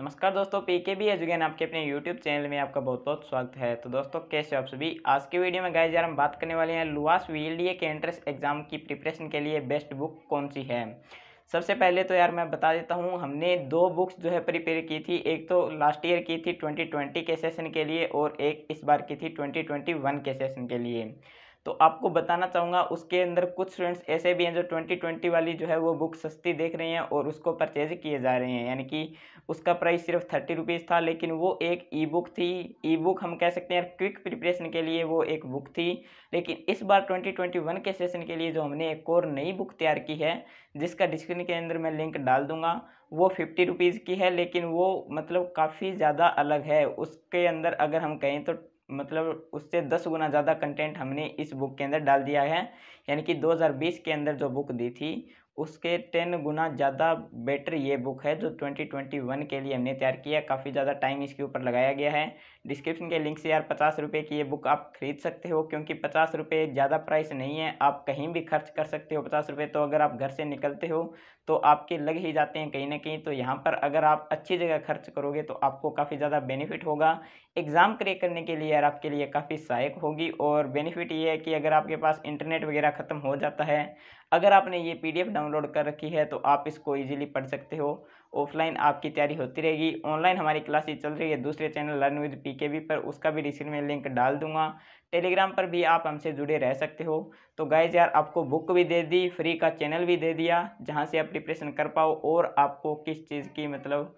नमस्कार दोस्तों पी के बी एजुकेन आपके अपने यूट्यूब चैनल में आपका बहुत बहुत स्वागत है तो दोस्तों कैसे आप सभी आज के वीडियो में गाइज यार हम बात करने वाले हैं लुआस वी के एंट्रेंस एग्जाम की प्रिपरेशन के लिए बेस्ट बुक कौन सी है सबसे पहले तो यार मैं बता देता हूँ हमने दो बुक्स जो है प्रिपेयर की थी एक तो लास्ट ईयर की थी ट्वेंटी के सेशन के लिए और एक इस बार की थी ट्वेंटी के सेशन के लिए तो आपको बताना चाहूँगा उसके अंदर कुछ स्टूडेंट्स ऐसे भी हैं जो ट्वेंटी ट्वेंटी वाली जो है वो बुक सस्ती देख रहे हैं और उसको परचेज किए जा रहे हैं यानी कि उसका प्राइस सिर्फ थर्टी रुपीज़ था लेकिन वो एक ई बुक थी ई बुक हम कह सकते हैं क्विक प्रिपरेशन के लिए वो एक बुक थी लेकिन इस बार ट्वेंटी ट्वेंटी वन के सेशन के लिए जो हमने एक और नई बुक तैयार की है जिसका डिस्क्रिप्शन के अंदर मैं लिंक डाल दूंगा वो फिफ्टी रुपीज़ की है लेकिन वो मतलब काफ़ी ज़्यादा अलग है उसके अंदर अगर हम कहें तो मतलब उससे दस गुना ज़्यादा कंटेंट हमने इस बुक के अंदर डाल दिया है यानी कि 2020 के अंदर जो बुक दी थी उसके टेन गुना ज़्यादा बेटर ये बुक है जो ट्वेंटी ट्वेंटी वन के लिए हमने तैयार किया काफ़ी ज़्यादा टाइम इसके ऊपर लगाया गया है डिस्क्रिप्शन के लिंक से यार पचास रुपये की ये बुक आप खरीद सकते हो क्योंकि पचास रुपये ज़्यादा प्राइस नहीं है आप कहीं भी खर्च कर सकते हो पचास रुपये तो अगर आप घर से निकलते हो तो आपके लग ही जाते हैं कहीं ना कहीं तो यहाँ पर अगर आप अच्छी जगह खर्च करोगे तो आपको काफ़ी ज़्यादा बेनिफिट होगा एग्ज़ाम क्रिएट करने के लिए यार आपके लिए काफ़ी सहायक होगी और बेनिफिट ये है कि अगर आपके पास इंटरनेट वगैरह ख़त्म हो जाता है अगर आपने ये पीडीएफ डाउनलोड कर रखी है तो आप इसको ईजिली पढ़ सकते हो ऑफलाइन आपकी तैयारी होती रहेगी ऑनलाइन हमारी क्लासेज चल रही है दूसरे चैनल लर्न विद पीकेबी पर उसका भी डिस्क्रिप्शन में लिंक डाल दूंगा टेलीग्राम पर भी आप हमसे जुड़े रह सकते हो तो गाइज यार आपको बुक भी दे दी फ्री का चैनल भी दे दिया जहाँ से आप प्रिपरेशन कर पाओ और आपको किस चीज़ की मतलब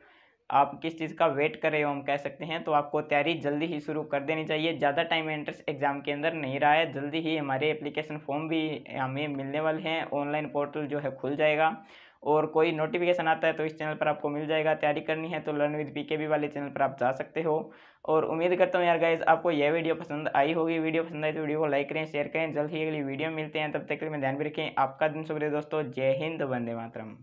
आप किस चीज़ का वेट कर रहे हो हम कह सकते हैं तो आपको तैयारी जल्दी ही शुरू कर देनी चाहिए ज़्यादा टाइम एंट्रेंस एग्ज़ाम के अंदर नहीं रहा है जल्दी ही हमारे एप्लीकेशन फॉर्म भी हमें मिलने वाले हैं ऑनलाइन पोर्टल जो है खुल जाएगा और कोई नोटिफिकेशन आता है तो इस चैनल पर आपको मिल जाएगा तैयारी करनी है तो लर्न विद पीकेबी वाले चैनल पर आप जा सकते हो और उम्मीद करता हूँ यार गाइज आपको यह वीडियो पसंद आई होगी वीडियो पसंद आई तो वीडियो को लाइक करें शेयर करें जल्द ही अगली वीडियो मिलते हैं तब तक के लिए ध्यान भी रखें आपका दिन शुभ रहे दोस्तों जय हिंद वंदे मातरम